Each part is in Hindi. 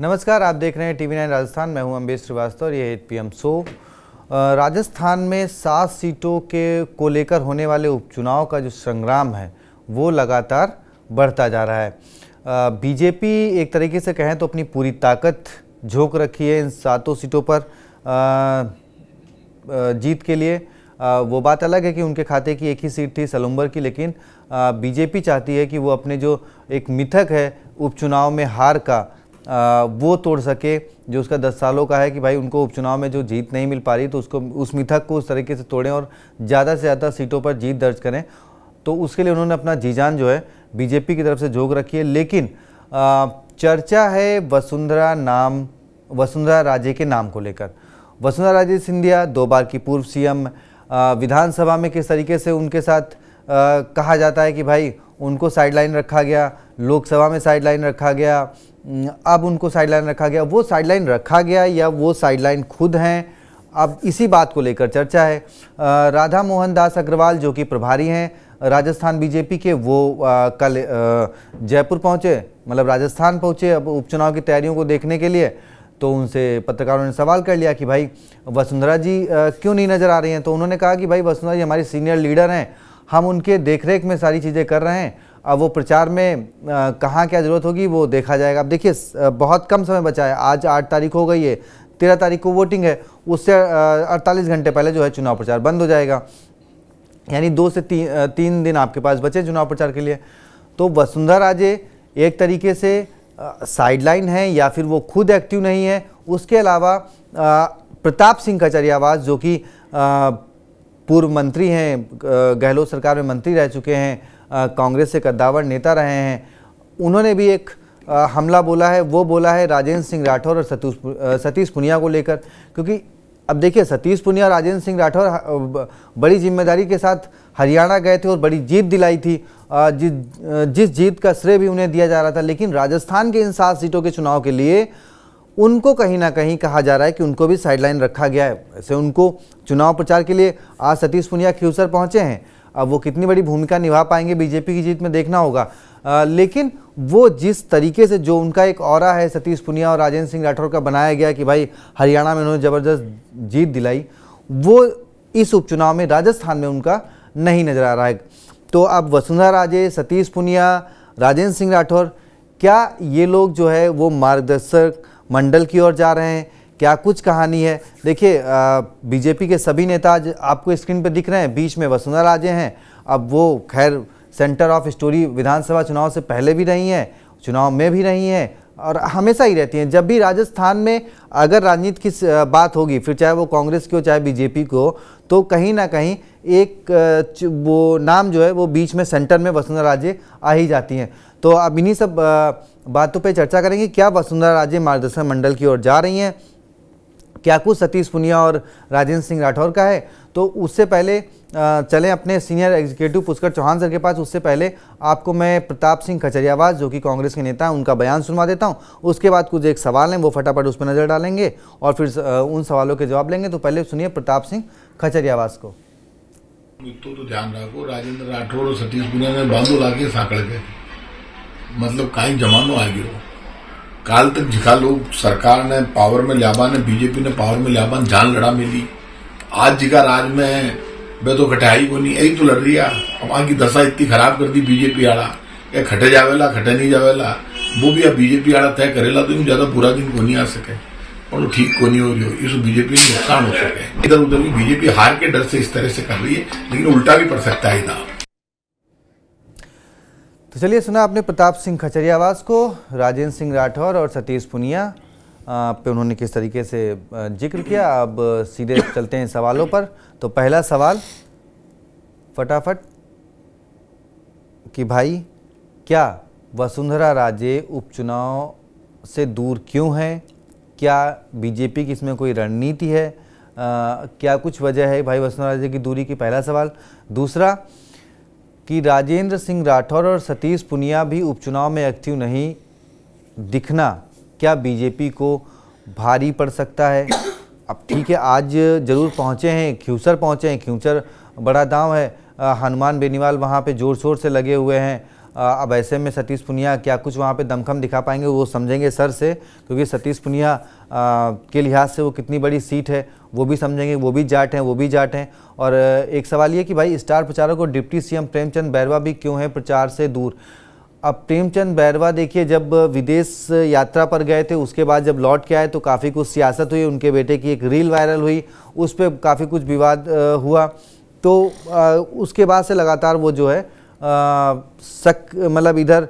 नमस्कार आप देख रहे हैं टीवी नाइन राजस्थान मैं हूं अम्बेश श्रीवास्तव और ये एट पी शो राजस्थान में सात सीटों के को लेकर होने वाले उपचुनाव का जो संग्राम है वो लगातार बढ़ता जा रहा है बीजेपी एक तरीके से कहें तो अपनी पूरी ताकत झोंक रखी है इन सातों सीटों पर आ, जीत के लिए आ, वो बात अलग है कि उनके खाते की एक ही सीट थी सलम्बर की लेकिन बीजेपी चाहती है कि वो अपने जो एक मिथक है उपचुनाव में हार का वो तोड़ सके जो उसका दस सालों का है कि भाई उनको उपचुनाव में जो जीत नहीं मिल पा रही तो उसको उस मिथक को उस तरीके से तोड़ें और ज़्यादा से ज़्यादा सीटों पर जीत दर्ज करें तो उसके लिए उन्होंने अपना जीजान जो है बीजेपी की तरफ से झोंक रखी है लेकिन चर्चा है वसुंधरा नाम वसुंधरा राजे के नाम को लेकर वसुंधरा राजे सिंधिया दो बार की पूर्व सीएम विधानसभा में किस तरीके से उनके साथ आ, कहा जाता है कि भाई उनको साइडलाइन रखा गया लोकसभा में साइडलाइन रखा गया हम्म, अब उनको साइडलाइन रखा गया वो साइडलाइन रखा गया या वो साइडलाइन खुद हैं अब इसी बात को लेकर चर्चा है राधा मोहन दास अग्रवाल जो कि प्रभारी हैं राजस्थान बीजेपी के वो आ, कल जयपुर पहुंचे मतलब राजस्थान पहुंचे अब उपचुनाव की तैयारियों को देखने के लिए तो उनसे पत्रकारों ने सवाल कर लिया कि भाई वसुंधरा जी आ, क्यों नहीं नज़र आ रही हैं तो उन्होंने कहा कि भाई वसुंधरा जी हमारी सीनियर लीडर हैं हम उनके देखरेख में सारी चीज़ें कर रहे हैं वो प्रचार में कहाँ क्या ज़रूरत होगी वो देखा जाएगा अब देखिए बहुत कम समय बचा है आज आठ तारीख हो गई है तेरह तारीख को वोटिंग है उससे अड़तालीस घंटे पहले जो है चुनाव प्रचार बंद हो जाएगा यानी दो से ती, तीन दिन आपके पास बचे चुनाव प्रचार के लिए तो वसुंधरा राजे एक तरीके से साइडलाइन है या फिर वो खुद एक्टिव नहीं है उसके अलावा प्रताप सिंह कचरियावास जो कि पूर्व मंत्री हैं गहलोत सरकार में मंत्री रह चुके हैं कांग्रेस से कद्दावर नेता रहे हैं उन्होंने भी एक आ, हमला बोला है वो बोला है राजेंद्र सिंह राठौर और सतीश सतीश पुनिया को लेकर क्योंकि अब देखिए सतीश पुनिया और राजेंद्र सिंह राठौर बड़ी जिम्मेदारी के साथ हरियाणा गए थे और बड़ी जीत दिलाई थी जिस जिस जीत का श्रेय भी उन्हें दिया जा रहा था लेकिन राजस्थान के इन सात सीटों के चुनाव के लिए उनको कहीं ना कहीं कहा जा रहा है कि उनको भी साइडलाइन रखा गया है ऐसे उनको चुनाव प्रचार के लिए आज सतीश पुनिया खीवसर पहुँचे हैं अब वो कितनी बड़ी भूमिका निभा पाएंगे बीजेपी की जीत में देखना होगा आ, लेकिन वो जिस तरीके से जो उनका एक और है सतीश पुनिया और राजेंद्र सिंह राठौर का बनाया गया कि भाई हरियाणा में उन्होंने ज़बरदस्त जीत दिलाई वो इस उपचुनाव में राजस्थान में उनका नहीं नज़र आ रहा है तो अब वसुंधरा राजे सतीश पुनिया राजेंद्र सिंह राठौर क्या ये लोग जो है वो मार्गदर्शक मंडल की ओर जा रहे हैं क्या कुछ कहानी है देखिए बीजेपी के सभी नेता आज आपको स्क्रीन पर दिख रहे हैं बीच में वसुंधरा राजे हैं अब वो खैर सेंटर ऑफ स्टोरी विधानसभा चुनाव से पहले भी रही हैं चुनाव में भी रही हैं और हमेशा ही रहती हैं जब भी राजस्थान में अगर राजनीति की बात होगी फिर चाहे वो कांग्रेस की हो चाहे बीजेपी की हो तो कहीं ना कहीं एक वो नाम जो है वो बीच में सेंटर में वसुंधरा राजे आ ही जाती हैं तो अब इन्हीं सब बातों पे चर्चा करेंगे क्या वसुंधरा राजे मार्गदर्शन मंडल की ओर जा रही हैं क्याकू सतीश पुनिया और राजेंद्र सिंह राठौर का है तो उससे पहले चलें अपने senior executive Pushkar Chauhan sir के पास उससे पहले आपको मैं प्रताप सिंह खचरियावास जो कि कांग्रेस के नेता हैं उनका बयान सुनवा देता हूं उसके बाद कुछ एक सवाल हैं वो फटाफट उस पर नज़र डालेंगे और फिर उन सवालों के जवाब लेंगे तो पहले सुनिए प्रताप सिंह खचरियावास को तो तो ध्यान रखो राजेंद्र राठौर और सतीश पुनिया ने बांधो लागे साकड़ के मतलब कहीं जमानो आ गया काल तक झिका लोग सरकार ने पावर में लियाबा ने बीजेपी ने पावर में लियाबा जान लड़ा मिली आज जिका राज में वे तो खटाई को नहीं यही तो लड़ रही अब आगे दशा इतनी खराब कर दी बीजेपी आड़ा ये खटे जावेला खटे नहीं जावेला वो भी अब बीजेपी आड़ा तय करेला तो ज्यादा बुरा दिन को नहीं आ सके और ठीक को नहीं हो रही हो इस बीजेपी नुकसान हो सके इधर उधर भी बीजेपी हार के डर से इस तरह से कर रही है लेकिन उल्टा भी पड़ सकता है इधर तो चलिए सुना आपने प्रताप सिंह खचरियावास को राजेंद्र सिंह राठौर और सतीश पुनिया पे उन्होंने किस तरीके से जिक्र किया अब सीधे चलते हैं सवालों पर तो पहला सवाल फटाफट कि भाई क्या वसुंधरा राजे उपचुनाव से दूर क्यों हैं क्या बीजेपी की इसमें कोई रणनीति है आ, क्या कुछ वजह है भाई वसुंधरा राजे की दूरी की पहला सवाल दूसरा कि राजेंद्र सिंह राठौर और सतीश पुनिया भी उपचुनाव में एक्टिव नहीं दिखना क्या बीजेपी को भारी पड़ सकता है अब ठीक है आज जरूर पहुंचे हैं खियूसर पहुंचे हैं खियूसर बड़ा दाम है हनुमान बेनीवाल वहाँ पे ज़ोर शोर से लगे हुए हैं अब ऐसे में सतीश पुनिया क्या कुछ वहाँ पे दमखम दिखा पाएंगे वो समझेंगे सर से क्योंकि सतीश पुनिया के लिहाज से वो कितनी बड़ी सीट है वो भी समझेंगे वो भी जाट हैं वो भी जाट हैं और एक सवाल ये कि भाई स्टार प्रचारक और डिप्टी सीएम प्रेमचंद बैरवा भी क्यों हैं प्रचार से दूर अब प्रेमचंद बैरवा देखिए जब विदेश यात्रा पर गए थे उसके बाद जब लौट के आए तो काफ़ी कुछ सियासत हुई उनके बेटे की एक रील वायरल हुई उस पर काफ़ी कुछ विवाद हुआ तो उसके बाद से लगातार वो जो है सक मतलब इधर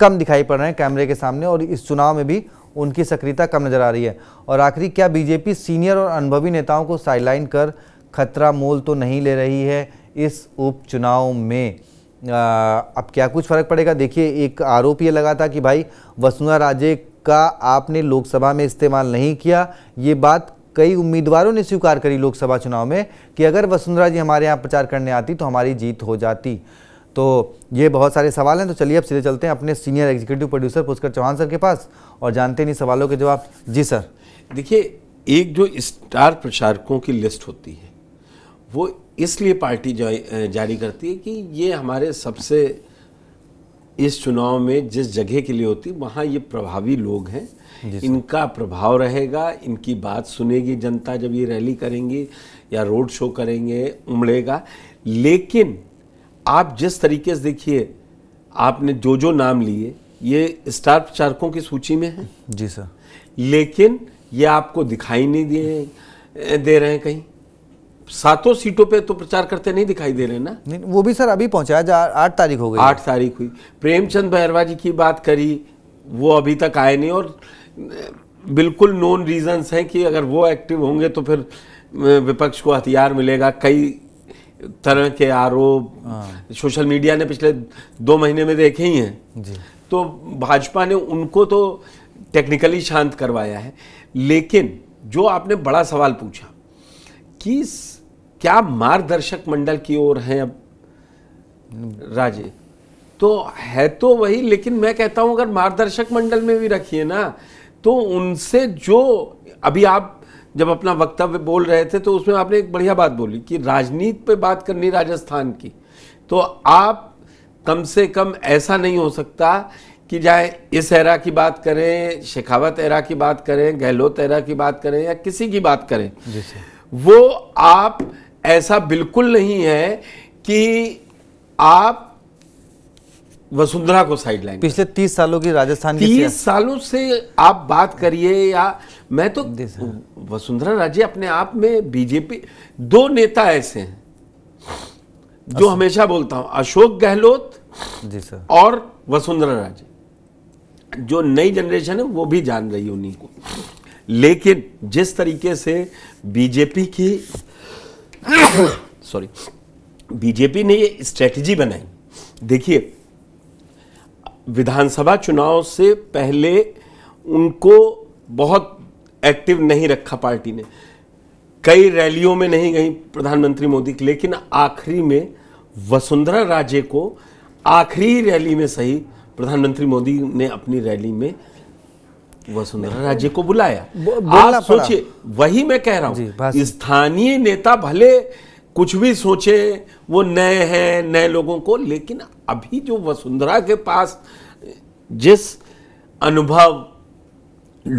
कम दिखाई पड़ रहे हैं कैमरे के सामने और इस चुनाव में भी उनकी सक्रियता कम नजर आ रही है और आखिरी क्या बीजेपी सीनियर और अनुभवी नेताओं को साइडलाइन कर खतरा मोल तो नहीं ले रही है इस उपचुनाव में आ, अब क्या कुछ फर्क पड़ेगा देखिए एक आरोप ये लगा था कि भाई वसुंधरा राजे का आपने लोकसभा में इस्तेमाल नहीं किया ये बात कई उम्मीदवारों ने स्वीकार करी लोकसभा चुनाव में कि अगर वसुंधरा जी हमारे यहाँ प्रचार करने आती तो हमारी जीत हो जाती तो ये बहुत सारे सवाल हैं तो चलिए अब सीधे चलते हैं अपने senior executive producer Pushkar Chauhan sir के पास और जानते नहीं सवालों के जवाब जी सर देखिए एक जो स्टार प्रचारकों की लिस्ट होती है वो इसलिए पार्टी जारी करती है कि ये हमारे सबसे इस चुनाव में जिस जगह के लिए होती वहाँ ये प्रभावी लोग हैं इनका प्रभाव रहेगा इनकी बात सुनेगी जनता जब ये रैली करेंगी या रोड शो करेंगे उमड़ेगा लेकिन आप जिस तरीके से देखिए आपने जो जो नाम लिए ये स्टार प्रचारकों की सूची में है जी सर लेकिन ये आपको दिखाई नहीं दिए दे रहे हैं कहीं सातों सीटों पे तो प्रचार करते नहीं दिखाई दे रहे ना नहीं वो भी सर अभी पहुंचाया जा आठ तारीख हो गई आठ तारीख हुई प्रेमचंद भैरवा जी की बात करी वो अभी तक आए नहीं और बिल्कुल नोन रीजंस हैं कि अगर वो एक्टिव होंगे तो फिर विपक्ष को हथियार मिलेगा कई तरह के आरोप हाँ। सोशल मीडिया ने पिछले दो महीने में देखे ही हैं तो भाजपा ने उनको तो टेक्निकली शांत करवाया है लेकिन जो आपने बड़ा सवाल पूछा कि क्या मार्गदर्शक मंडल की ओर है अब राजे तो है तो वही लेकिन मैं कहता हूं अगर मार्गदर्शक मंडल में भी रखिए ना तो उनसे जो अभी आप जब अपना वक्तव्य बोल रहे थे तो उसमें आपने एक बढ़िया बात बोली कि राजनीति पे बात करनी राजस्थान की तो आप कम से कम ऐसा नहीं हो सकता कि चाहे इस एरा की बात करें शेखावत एरा की बात करें गहलोत एरा की बात करें या किसी की बात करें वो आप ऐसा बिल्कुल नहीं है कि आप वसुंधरा को साइड लाइन पिछले तीस सालों की राजस्थान की तीस सालों से आप बात करिए या मैं तो वसुंधरा राजे अपने आप में बीजेपी दो नेता ऐसे हैं जो हमेशा बोलता हूं अशोक गहलोत जी सर और वसुंधरा राजे जो नई जनरेशन है वो भी जान रही उन्हीं को लेकिन जिस तरीके से बीजेपी की सॉरी बीजेपी ने ये स्ट्रेटजी बनाई देखिए विधानसभा चुनाव से पहले उनको बहुत एक्टिव नहीं रखा पार्टी ने कई रैलियों में नहीं गई प्रधानमंत्री मोदी की लेकिन आखिरी में वसुंधरा राजे को आखिरी रैली में सही प्रधानमंत्री मोदी ने अपनी रैली में वसुंधरा राजे को बुलाया आप सोचिए वही मैं कह रहा हूं स्थानीय नेता भले कुछ भी सोचे वो नए हैं नए लोगों को लेकिन अभी जो वसुंधरा के पास जिस अनुभव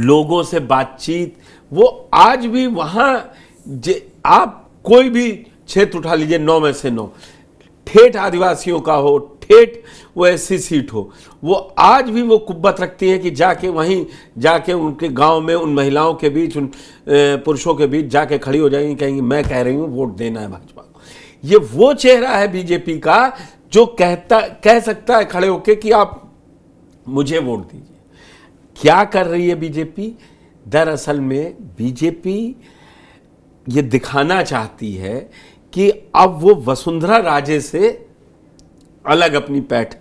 लोगों से बातचीत वो आज भी वहाँ आप कोई भी क्षेत्र उठा लीजिए नौ में से नौ ठेठ आदिवासियों का हो ठेठ वो ऐसी सीट हो वो आज भी वो कुब्बत रखती है कि जाके वहीं जाके उनके गांव में उन महिलाओं के बीच उन पुरुषों के बीच जाके खड़ी हो जाएंगी कहेंगी मैं कह रही हूँ वोट देना है भाजपा को ये वो चेहरा है बीजेपी का जो कहता कह सकता है खड़े होके कि आप मुझे वोट दीजिए क्या कर रही है बीजेपी दरअसल में बीजेपी ये दिखाना चाहती है कि अब वो वसुंधरा राजे से अलग अपनी पैठ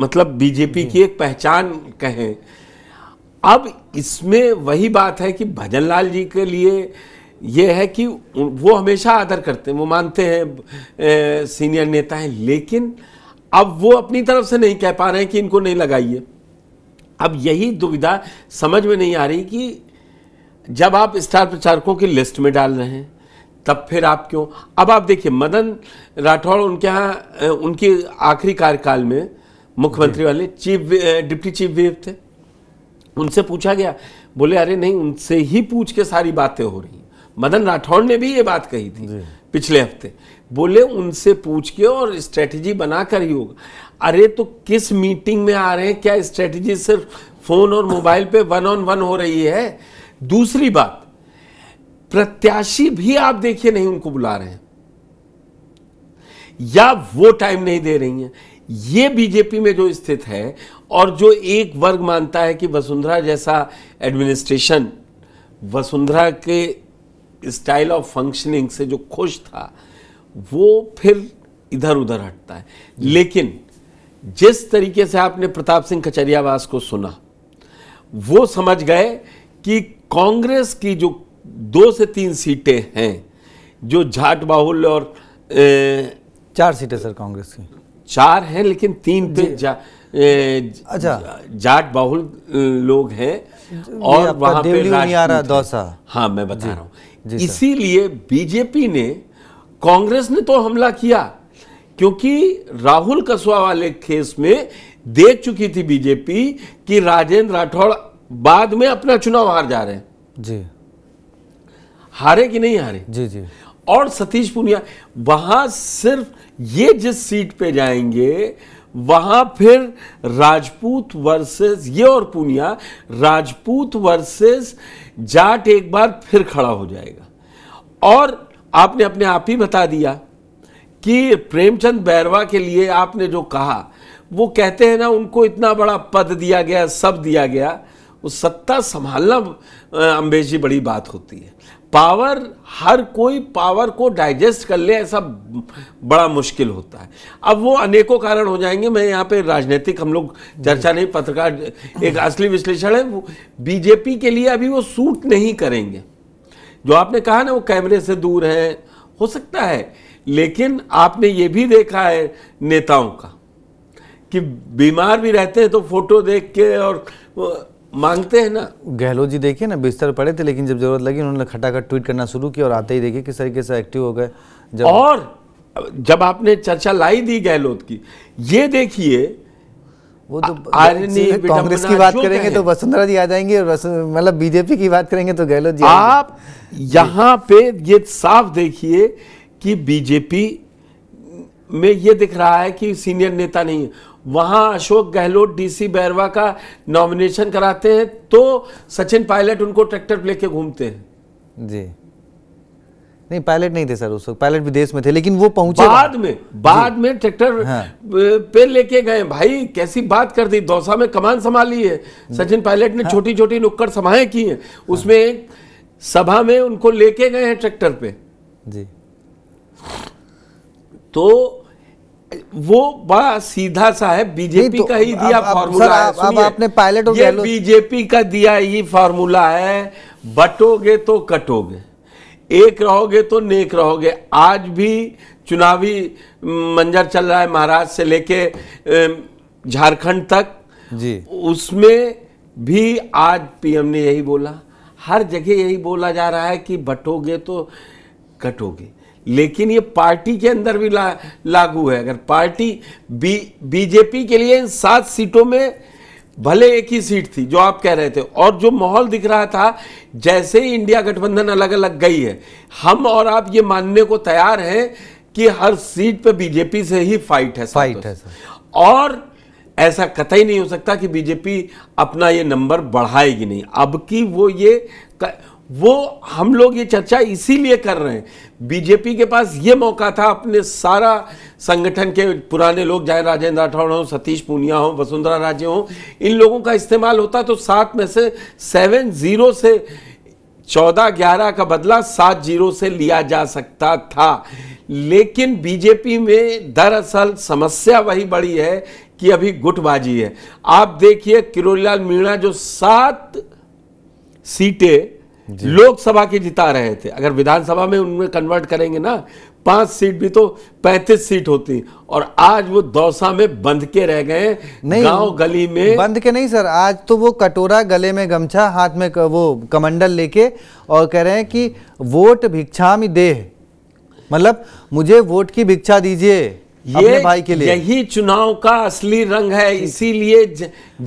मतलब बीजेपी की एक पहचान कहें अब इसमें वही बात है कि भजन लाल जी के लिए यह है कि वो हमेशा आदर करते हैं वो मानते हैं सीनियर नेता हैं लेकिन अब वो अपनी तरफ से नहीं कह पा रहे हैं कि इनको नहीं लगाइए अब यही दुविधा समझ में नहीं आ रही कि जब आप स्टार प्रचारकों की लिस्ट में डाल रहे हैं तब फिर आप क्यों अब आप देखिए मदन राठौड़ उनके यहाँ उनके आखिरी कार्यकाल में मुख्यमंत्री वाले चीफ डिप्टी चीफ वेव थे उनसे पूछा गया बोले अरे नहीं उनसे ही पूछ के सारी बातें हो रही मदन राठौड़ ने भी ये बात कही थी पिछले हफ्ते बोले उनसे पूछ के और स्ट्रेटजी बनाकर ही होगा अरे तो किस मीटिंग में आ रहे हैं क्या स्ट्रेटजी सिर्फ फोन और मोबाइल पे वन ऑन वन हो रही है दूसरी बात प्रत्याशी भी आप देखिए नहीं उनको बुला रहे हैं या वो टाइम नहीं दे रही हैं ये बीजेपी में जो स्थित है और जो एक वर्ग मानता है कि वसुंधरा जैसा एडमिनिस्ट्रेशन वसुंधरा के स्टाइल ऑफ फंक्शनिंग से जो खुश था वो फिर इधर उधर हटता है लेकिन जिस तरीके से आपने प्रताप सिंह कचरियावास को सुना वो समझ गए कि कांग्रेस की जो दो से तीन सीटें हैं जो जाट बाहुल और ए, चार सीटें सर कांग्रेस की चार हैं लेकिन तीन पे जा, ए, अच्छा जाट बाहुल लोग हैं और वहां पे दौसा हाँ मैं बता रहा हूँ इसीलिए बीजेपी ने कांग्रेस ने तो हमला किया क्योंकि राहुल कसवा वाले केस में देख चुकी थी बीजेपी कि राजेंद्र राठौड़ बाद में अपना चुनाव हार जा रहे हैं जी हारे कि नहीं हारे जी जी और सतीश पुनिया वहां सिर्फ ये जिस सीट पे जाएंगे वहां फिर राजपूत वर्सेस ये और पुनिया राजपूत वर्सेस जाट एक बार फिर खड़ा हो जाएगा और आपने अपने आप ही बता दिया कि प्रेमचंद बैरवा के लिए आपने जो कहा वो कहते हैं ना उनको इतना बड़ा पद दिया गया सब दिया गया वो सत्ता संभालना अम्बेश जी बड़ी बात होती है पावर हर कोई पावर को डाइजेस्ट कर ले ऐसा बड़ा मुश्किल होता है अब वो अनेकों कारण हो जाएंगे मैं यहाँ पे राजनीतिक हम लोग चर्चा नहीं पत्रकार एक असली विश्लेषण है बीजेपी के लिए अभी वो सूट नहीं करेंगे जो आपने कहा ना वो कैमरे से दूर है हो सकता है लेकिन आपने ये भी देखा है नेताओं का कि बीमार भी रहते हैं तो फोटो देख के और मांगते हैं ना गहलोत जी देखिए ना बिस्तर पड़े थे लेकिन जब जरूरत लगी उन्होंने खटाखट ट्वीट करना शुरू किया और आते ही देखिए किस तरीके से एक्टिव हो गए जब और जब आपने चर्चा लाई दी गहलोत की ये देखिए वो तो कांग्रेस की बात करेंगे तो वसुंधरा जी आ जाएंगे मतलब बीजेपी की बात करेंगे तो गहलोत जी आप यहाँ पे ये साफ देखिए कि बीजेपी में ये दिख रहा है कि सीनियर नेता नहीं है वहाँ अशोक गहलोत डीसी बैरवा का नॉमिनेशन कराते हैं तो सचिन पायलट उनको ट्रैक्टर लेके घूमते हैं जी नहीं पायलट नहीं थे सर उस वक्त पायलट विदेश में थे लेकिन वो पहुंचे बाद में बाद में ट्रैक्टर हाँ। पे लेके गए भाई कैसी बात कर दी दौसा में कमान संभाली है सचिन पायलट ने हाँ। छोटी छोटी नुक्कड़ सभाएं की हैं हाँ। उसमें सभा में उनको लेके गए हैं ट्रैक्टर पे जी तो वो बड़ा सीधा सा है बीजेपी तो, का ही दिया फॉर्मूला है आपने पायलट ये बीजेपी का दिया ही फॉर्मूला है बटोगे तो कटोगे एक रहोगे तो नेक रहोगे आज भी चुनावी मंजर चल रहा है महाराष्ट्र से लेके झारखंड तक जी उसमें भी आज पीएम ने यही बोला हर जगह यही बोला जा रहा है कि बटोगे तो कटोगे लेकिन ये पार्टी के अंदर भी ला, लागू है अगर पार्टी बी बीजेपी के लिए इन सात सीटों में भले एक ही सीट थी जो आप कह रहे थे और जो माहौल दिख रहा था जैसे ही इंडिया गठबंधन अलग अलग गई है हम और आप ये मानने को तैयार हैं कि हर सीट पे बीजेपी से ही फाइट है फाइट है और ऐसा कतई नहीं हो सकता कि बीजेपी अपना ये नंबर बढ़ाएगी नहीं अब की वो ये वो हम लोग ये चर्चा इसीलिए कर रहे हैं बीजेपी के पास ये मौका था अपने सारा संगठन के पुराने लोग चाहे राजेंद्र राठौड़ हो सतीश पूनिया हो वसुंधरा राजे हों इन लोगों का इस्तेमाल होता तो सात में से सेवन जीरो से चौदह ग्यारह का बदला सात जीरो से लिया जा सकता था लेकिन बीजेपी में दरअसल समस्या वही बड़ी है कि अभी गुटबाजी है आप देखिए किरोलाल मीणा जो सात सीटें लोकसभा की जिता रहे थे अगर विधानसभा में उनमें कन्वर्ट करेंगे ना पांच सीट भी तो पैंतीस सीट होती और आज वो दौसा में बंध के रह गए नहीं गांव गली में बंध के नहीं सर आज तो वो कटोरा गले में गमछा हाथ में वो कमंडल लेके और कह रहे हैं कि वोट भिक्षा में दे मतलब मुझे वोट की भिक्षा दीजिए ये अपने भाई के लिए यही चुनाव का असली रंग है इसीलिए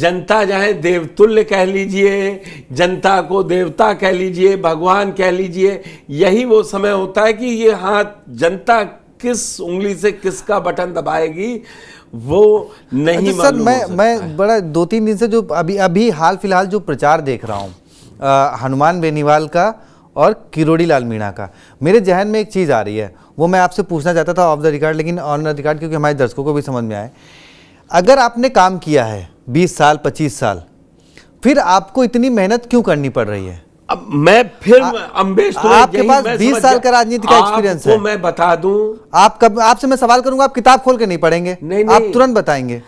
जनता चाहे देवतुल्य कह लीजिए जनता को देवता कह लीजिए भगवान कह लीजिए यही वो समय होता है कि ये हाथ जनता किस उंगली से किसका बटन दबाएगी वो नहीं अच्छा सर मैं मैं बड़ा दो तीन दिन से जो अभी अभी हाल फिलहाल जो प्रचार देख रहा हूँ हनुमान बेनीवाल का और किरोड़ी लाल मीणा का मेरे जहन में एक चीज़ आ रही है वो मैं आपसे पूछना चाहता था ऑफ द रिकॉर्ड लेकिन ऑन द रिकॉर्ड क्योंकि हमारे दर्शकों को भी समझ में आए अगर आपने काम किया है बीस साल पच्चीस साल फिर आपको इतनी मेहनत क्यों करनी पड़ रही है अब मैं फिर अम्बेश तो आपके पास 20 साल का राजनीति का एक्सपीरियंस है मैं बता दूं आप कब आपसे मैं सवाल करूंगा आप किताब खोल के नहीं पढ़ेंगे नहीं, नहीं आप तुरंत बताएंगे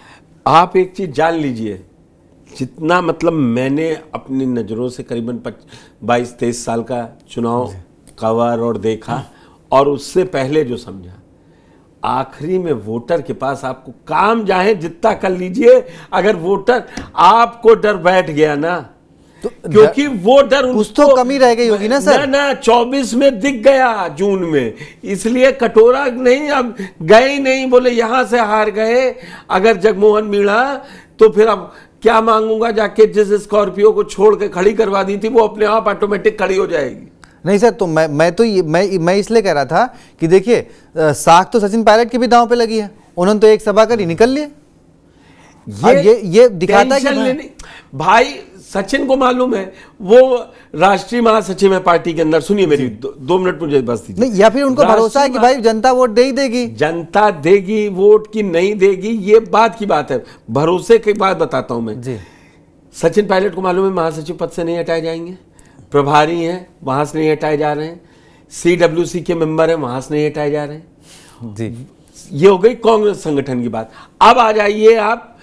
आप एक चीज जान लीजिए जितना मतलब मैंने अपनी नज़रों से करीबन बाईस तेईस साल का चुनाव कवर और देखा हाँ। और उससे पहले जो समझा आखिरी में वोटर के पास आपको काम जाए जितना कर लीजिए अगर वोटर आपको डर बैठ गया ना तो क्योंकि वो डर उस तो कमी रह गई होगी ना सर ना ना चौबीस में दिख गया जून में इसलिए कटोरा नहीं अब गए नहीं बोले यहां से हार गए अगर जगमोहन मीणा तो फिर अब क्या मांगूंगा जाके जिस स्कॉर्पियो को छोड़ के खड़ी करवा दी थी वो अपने आप ऑटोमेटिक खड़ी हो जाएगी नहीं सर तो मैं मैं तो मैं मैं इसलिए कह रहा था कि देखिए साख तो सचिन पायलट के भी दांव पे लगी है उन्होंने तो एक सभा करी निकल लिए ये ये, ये दिखाता है कि भाई, भाई सचिन को मालूम है वो राष्ट्रीय महासचिव है पार्टी के अंदर सुनिए मेरी दो, दो मिनट मुझे बस नहीं या फिर उनको भरोसा है कि भाई जनता वोट दे ही देगी जनता देगी वोट की नहीं देगी ये बात की बात है भरोसे की बात बताता हूं मैं जी सचिन पायलट को मालूम है महासचिव पद से नहीं हटाए जाएंगे प्रभारी हैं वहां से नहीं हटाए जा रहे हैं सी के मेंबर हैं वहां से नहीं हटाए जा रहे हैं जी ये हो गई कांग्रेस संगठन की बात अब आ जाइए आप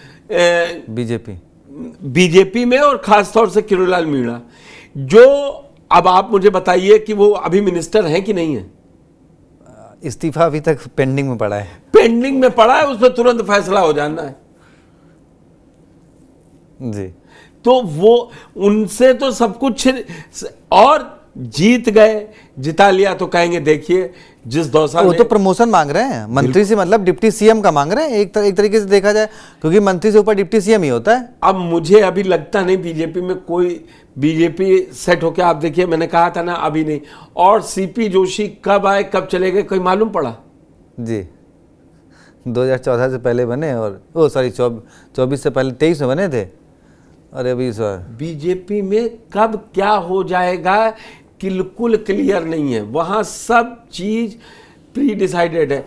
बीजेपी बीजेपी में और खासतौर से किरोलाल मीणा जो अब आप मुझे बताइए कि वो अभी मिनिस्टर हैं कि नहीं है इस्तीफा अभी तक पेंडिंग में पड़ा है पेंडिंग में पड़ा है उसमें तुरंत फैसला हो जाना है जी तो वो उनसे तो सब कुछ और जीत गए जिता लिया तो कहेंगे देखिए जिस दौसा वो तो प्रमोशन मांग रहे हैं मंत्री से मतलब डिप्टी सीएम का मांग रहे हैं एक तर, एक तरीके से देखा जाए क्योंकि मंत्री से ऊपर डिप्टी सीएम ही होता है अब मुझे अभी लगता नहीं बीजेपी में कोई बीजेपी सेट होकर आप देखिए मैंने कहा था ना अभी नहीं और सीपी जोशी कब आए कब चले गए कोई मालूम पड़ा जी 2014 से पहले बने और ओ सॉरी चौबीस से पहले तेईस में बने थे अरे अभी सर बीजेपी में कब क्या हो जाएगा बिल्कुल क्लियर नहीं है वहाँ सब चीज़ प्री डिसाइडेड है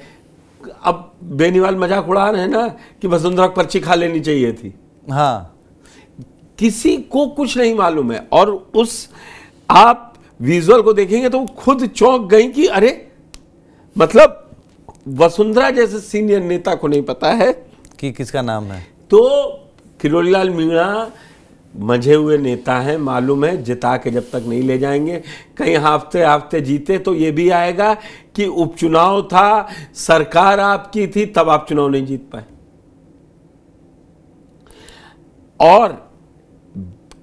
अब बेनीवाल मजाक उड़ा रहे हैं ना कि वसुंधरा पर्ची खा लेनी चाहिए थी हाँ किसी को कुछ नहीं मालूम है और उस आप विजुअल को देखेंगे तो वो खुद चौंक गई कि अरे मतलब वसुंधरा जैसे सीनियर नेता को नहीं पता है कि किसका नाम है तो किरोड़ीलाल मीणा मझे हुए नेता हैं मालूम है जिता के जब तक नहीं ले जाएंगे कहीं हफ्ते हफ्ते जीते तो ये भी आएगा कि उपचुनाव था सरकार आपकी थी तब आप चुनाव नहीं जीत पाए और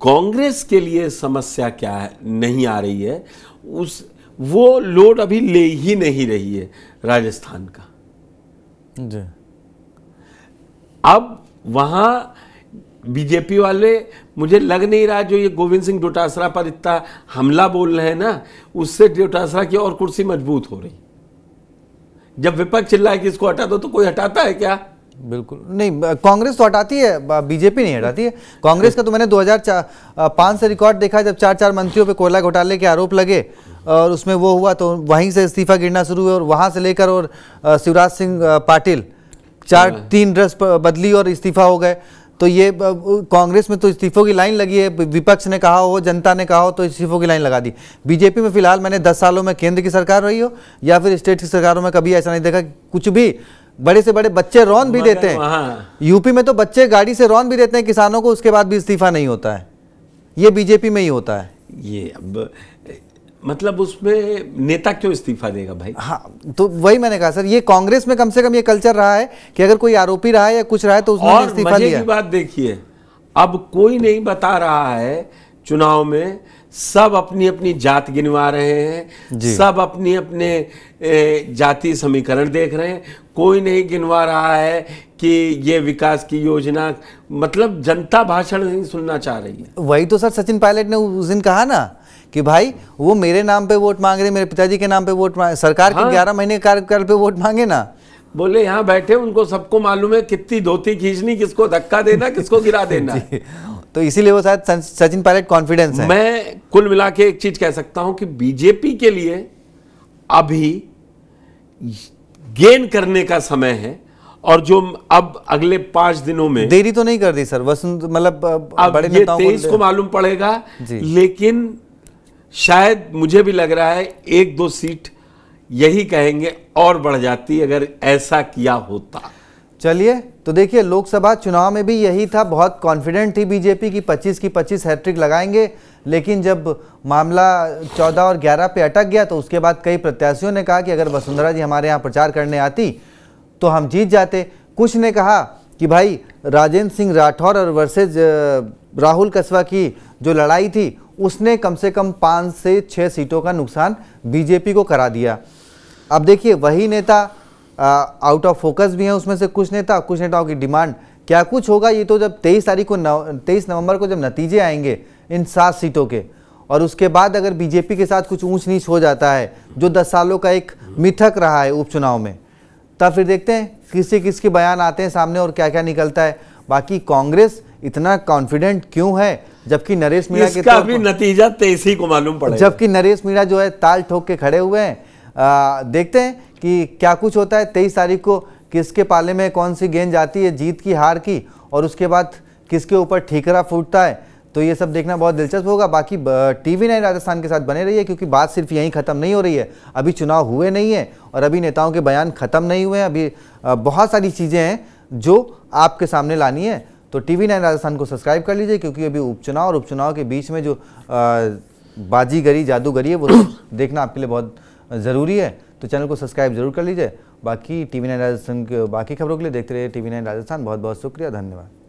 कांग्रेस के लिए समस्या क्या है नहीं आ रही है उस वो लोड अभी ले ही नहीं रही है राजस्थान का जी अब वहां बीजेपी वाले मुझे लग नहीं रहा जो ये गोविंद सिंह डोटासरा पर इतना हमला बोल रहे हैं ना उससे डोटासरा की और कुर्सी मजबूत हो रही जब विपक्ष चिल्ला है कि इसको हटा दो तो कोई हटाता है क्या बिल्कुल नहीं कांग्रेस तो हटाती है बीजेपी नहीं हटाती है कांग्रेस का तो मैंने 2005 से रिकॉर्ड देखा जब चार चार मंत्रियों पे कोयला घोटाले के आरोप लगे और उसमें वो हुआ तो वहीं से इस्तीफा गिरना शुरू हुआ और वहां से लेकर और शिवराज सिंह पाटिल चार हाँ। तीन ड्रेस बदली और इस्तीफा हो गए तो ये कांग्रेस में तो इस्तीफों की लाइन लगी है विपक्ष ने कहा हो जनता ने कहा हो तो इस्तीफों की लाइन लगा दी बीजेपी में फिलहाल मैंने दस सालों में केंद्र की सरकार रही हो या फिर स्टेट की सरकारों में कभी ऐसा नहीं देखा कुछ भी बड़े से बड़े बच्चे रौन भी देते हैं यूपी में तो बच्चे गाड़ी से रौन भी देते हैं किसानों को उसके बाद भी इस्तीफा नहीं होता है ये बीजेपी में ही होता है ये अब मतलब उसमें नेता क्यों इस्तीफा देगा भाई हाँ तो वही मैंने कहा सर ये कांग्रेस में कम से कम ये कल्चर रहा है कि अगर कोई आरोपी रहा है या कुछ रहा है तो उसने इस्तीफा दिया की बात देखिए अब कोई नहीं बता रहा है चुनाव में सब अपनी अपनी जात गिनवा रहे हैं सब अपनी अपने जाति समीकरण देख रहे हैं कोई नहीं गिनवा रहा है कि ये विकास की योजना मतलब जनता भाषण नहीं सुनना चाह रही है वही तो सर सचिन पायलट ने उस दिन कहा ना कि भाई वो मेरे नाम पे वोट मांग रहे मेरे पिताजी के नाम पे वोट मांग सरकार हाँ। के ग्यारह महीने कार्यकाल पे वोट मांगे ना बोले यहाँ बैठे उनको सबको मालूम है कितनी धोती खींचनी किसको धक्का देना किसको गिरा देना तो इसीलिए वो शायद सचिन पायलट कॉन्फिडेंस है मैं कुल मिला के एक चीज कह सकता हूं कि बीजेपी के लिए अभी गेन करने का समय है और जो अब अगले पांच दिनों में देरी तो नहीं कर दी सर वसंत मतलब बड़े नेताओं को मालूम पड़ेगा लेकिन शायद मुझे भी लग रहा है एक दो सीट यही कहेंगे और बढ़ जाती अगर ऐसा किया होता चलिए तो देखिए लोकसभा चुनाव में भी यही था बहुत कॉन्फिडेंट थी बीजेपी की 25 की 25 हैट्रिक लगाएंगे लेकिन जब मामला 14 और 11 पे अटक गया तो उसके बाद कई प्रत्याशियों ने कहा कि अगर वसुंधरा जी हमारे यहाँ प्रचार करने आती तो हम जीत जाते कुछ ने कहा कि भाई राजेंद्र सिंह राठौर और वर्सेज राहुल कस्बा की जो लड़ाई थी उसने कम से कम पाँच से छः सीटों का नुकसान बीजेपी को करा दिया अब देखिए वही नेता आउट ऑफ फोकस भी हैं उसमें से कुछ नेता कुछ नेताओं की डिमांड क्या कुछ होगा ये तो जब तेईस तारीख को नव तेईस नवंबर को जब नतीजे आएंगे इन सात सीटों के और उसके बाद अगर बीजेपी के साथ कुछ ऊंच नीच हो जाता है जो दस सालों का एक मिथक रहा है उपचुनाव में तब फिर देखते हैं किसी किसके बयान आते हैं सामने और क्या क्या निकलता है बाकी कांग्रेस इतना कॉन्फिडेंट क्यों है जबकि नरेश मीणा इसका भी नतीजा तेजी को मालूम पड़ा जबकि नरेश मीणा जो है ताल ठोक के खड़े हुए हैं देखते हैं कि क्या कुछ होता है तेईस तारीख को किसके पाले में कौन सी गेंद जाती है जीत की हार की और उसके बाद किसके ऊपर ठीकरा फूटता है तो ये सब देखना बहुत दिलचस्प होगा बाकी टीवी नाइन राजस्थान के साथ बने रही है क्योंकि बात सिर्फ यहीं ख़त्म नहीं हो रही है अभी चुनाव हुए नहीं है और अभी नेताओं के बयान ख़त्म नहीं हुए हैं अभी बहुत सारी चीज़ें हैं जो आपके सामने लानी है तो टीवी नाइन राजस्थान को सब्सक्राइब कर लीजिए क्योंकि अभी उपचुनाव और उपचुनाव के बीच में जो बाजीगरी जादूगरी है वो तो देखना आपके लिए बहुत ज़रूरी है तो चैनल को सब्सक्राइब जरूर कर लीजिए बाकी टीवी नाइन राजस्थान के बाकी खबरों के लिए देखते रहिए टीवी नाइन राजस्थान बहुत बहुत शुक्रिया धन्यवाद